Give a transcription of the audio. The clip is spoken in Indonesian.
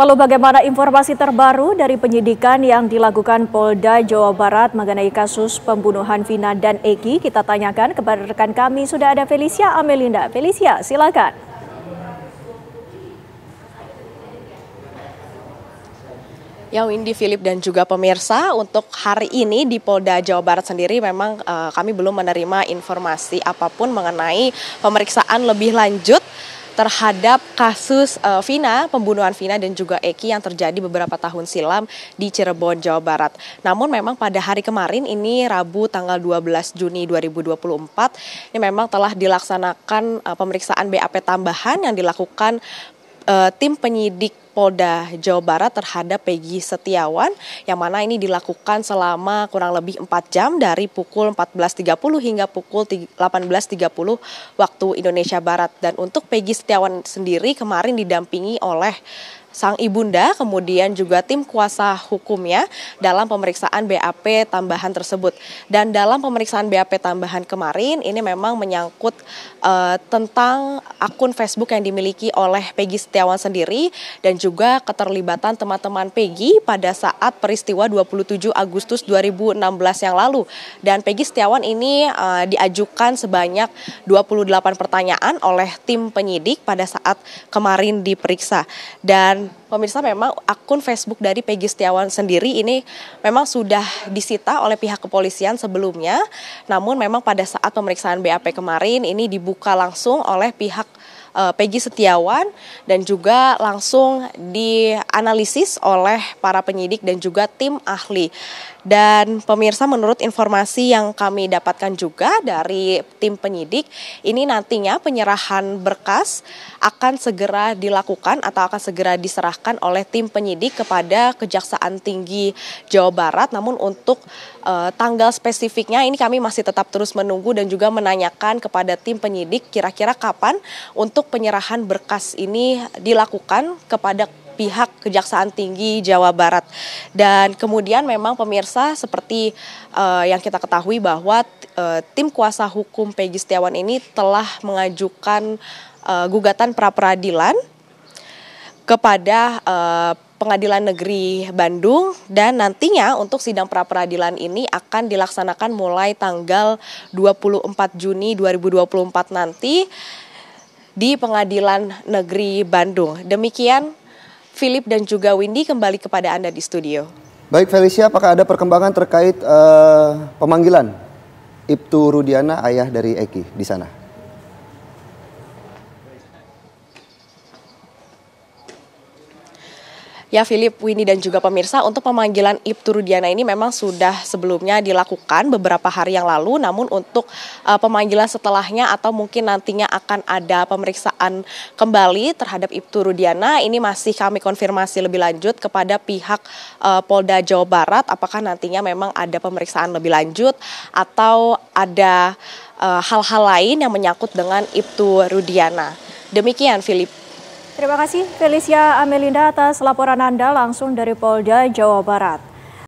Lalu bagaimana informasi terbaru dari penyidikan yang dilakukan Polda Jawa Barat mengenai kasus pembunuhan Vina dan Eki? Kita tanyakan kepada rekan kami, sudah ada Felicia Amelinda. Felicia, silakan. Ya, Windy Philip dan juga pemirsa untuk hari ini di Polda Jawa Barat sendiri memang uh, kami belum menerima informasi apapun mengenai pemeriksaan lebih lanjut terhadap kasus uh, Vina, pembunuhan Vina dan juga Eki yang terjadi beberapa tahun silam di Cirebon, Jawa Barat. Namun memang pada hari kemarin ini Rabu tanggal 12 Juni 2024 ini memang telah dilaksanakan uh, pemeriksaan BAP tambahan yang dilakukan uh, tim penyidik Polda Jawa Barat terhadap Peggy Setiawan yang mana ini dilakukan selama kurang lebih 4 jam dari pukul 14.30 hingga pukul 18.30 waktu Indonesia Barat dan untuk Peggy Setiawan sendiri kemarin didampingi oleh sang ibunda kemudian juga tim kuasa hukumnya dalam pemeriksaan BAP tambahan tersebut. Dan dalam pemeriksaan BAP tambahan kemarin ini memang menyangkut uh, tentang akun Facebook yang dimiliki oleh Peggy Setiawan sendiri dan juga keterlibatan teman-teman Peggy pada saat peristiwa 27 Agustus 2016 yang lalu. Dan Peggy Setiawan ini uh, diajukan sebanyak 28 pertanyaan oleh tim penyidik pada saat kemarin diperiksa. Dan pemirsa memang akun Facebook dari Peggy Setiawan sendiri ini memang sudah disita oleh pihak kepolisian sebelumnya. Namun memang pada saat pemeriksaan BAP kemarin ini dibuka langsung oleh pihak uh, Peggy Setiawan dan juga langsung dianalisis oleh para penyidik dan juga tim ahli. Dan pemirsa menurut informasi yang kami dapatkan juga dari tim penyidik, ini nantinya penyerahan berkas akan segera dilakukan atau akan segera diserahkan oleh tim penyidik kepada Kejaksaan Tinggi Jawa Barat. Namun untuk uh, tanggal spesifiknya ini kami masih tetap terus menunggu dan juga menanyakan kepada tim penyidik kira-kira kapan untuk untuk penyerahan berkas ini dilakukan kepada pihak Kejaksaan Tinggi Jawa Barat. Dan kemudian memang pemirsa seperti uh, yang kita ketahui bahwa uh, tim kuasa hukum Peggy Setiawan ini telah mengajukan uh, gugatan pra peradilan kepada uh, Pengadilan Negeri Bandung dan nantinya untuk sidang pra peradilan ini akan dilaksanakan mulai tanggal 24 Juni 2024 nanti di Pengadilan Negeri Bandung. Demikian Philip dan juga Windy kembali kepada Anda di studio. Baik Felicia, apakah ada perkembangan terkait uh, pemanggilan Ibtu Rudiana ayah dari Eki di sana? Ya Philip, Winnie dan juga pemirsa untuk pemanggilan Ibtu Rudiana ini memang sudah sebelumnya dilakukan beberapa hari yang lalu namun untuk uh, pemanggilan setelahnya atau mungkin nantinya akan ada pemeriksaan kembali terhadap Ibtu Rudiana ini masih kami konfirmasi lebih lanjut kepada pihak uh, Polda Jawa Barat apakah nantinya memang ada pemeriksaan lebih lanjut atau ada eh, hal-hal uh, lain yang menyangkut dengan Ibtu Rudiana. Demikian Philip Terima kasih Felicia Amelinda atas laporan Anda langsung dari Polda, Jawa Barat.